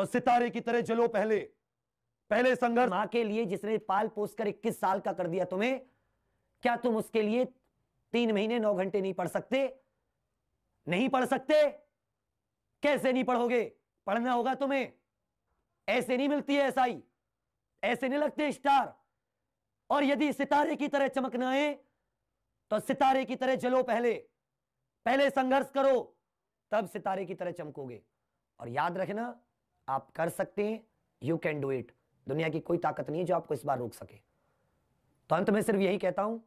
तो सितारे की तरह जलो पहले पहले संघर्ष मां के लिए जिसने पाल पोस कर इक्कीस साल का कर दिया तुम्हें क्या तुम उसके लिए तीन महीने नौ घंटे नहीं पढ़ सकते नहीं पढ़ सकते कैसे नहीं पढ़ोगे पढ़ना होगा तुम्हें ऐसे नहीं मिलती है ऐसा ऐसे नहीं लगते स्टार और यदि सितारे की तरह चमकना है तो सितारे की तरह जलो पहले पहले संघर्ष करो तब सितारे की तरह चमकोगे और याद रखना आप कर सकते हैं यू कैन डू इट दुनिया की कोई ताकत नहीं है जो आपको इस बार रोक सके तो अंत में सिर्फ यही कहता हूं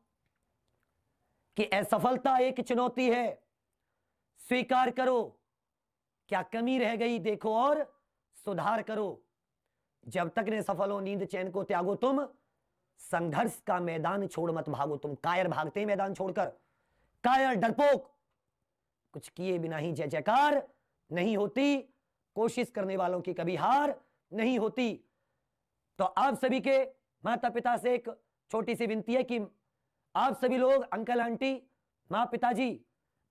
कि असफलता एक चुनौती है स्वीकार करो क्या कमी रह गई देखो और सुधार करो जब तक ने सफल हो नींद चैन को त्यागो तुम संघर्ष का मैदान छोड़ मत भागो तुम कायर भागते ही मैदान छोड़कर कायर डरपोक कुछ किए बिना ही जय जयकार नहीं होती कोशिश करने वालों की कभी हार नहीं होती तो आप सभी के माता पिता से एक छोटी सी विनती है कि आप सभी लोग अंकल आंटी माँ पिताजी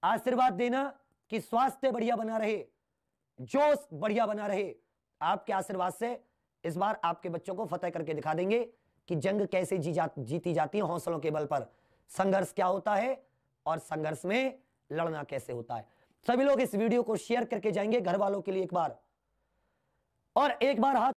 आशीर्वाद देना कि स्वास्थ्य बढ़िया बना रहे जोश बढ़िया बना रहे आपके आशीर्वाद से इस बार आपके बच्चों को फतेह करके दिखा देंगे कि जंग कैसे जी जा, जीती जाती है हौसलों के बल पर संघर्ष क्या होता है और संघर्ष में लड़ना कैसे होता है सभी लोग इस वीडियो को शेयर करके जाएंगे घर वालों के लिए एक बार और एक बार हाथ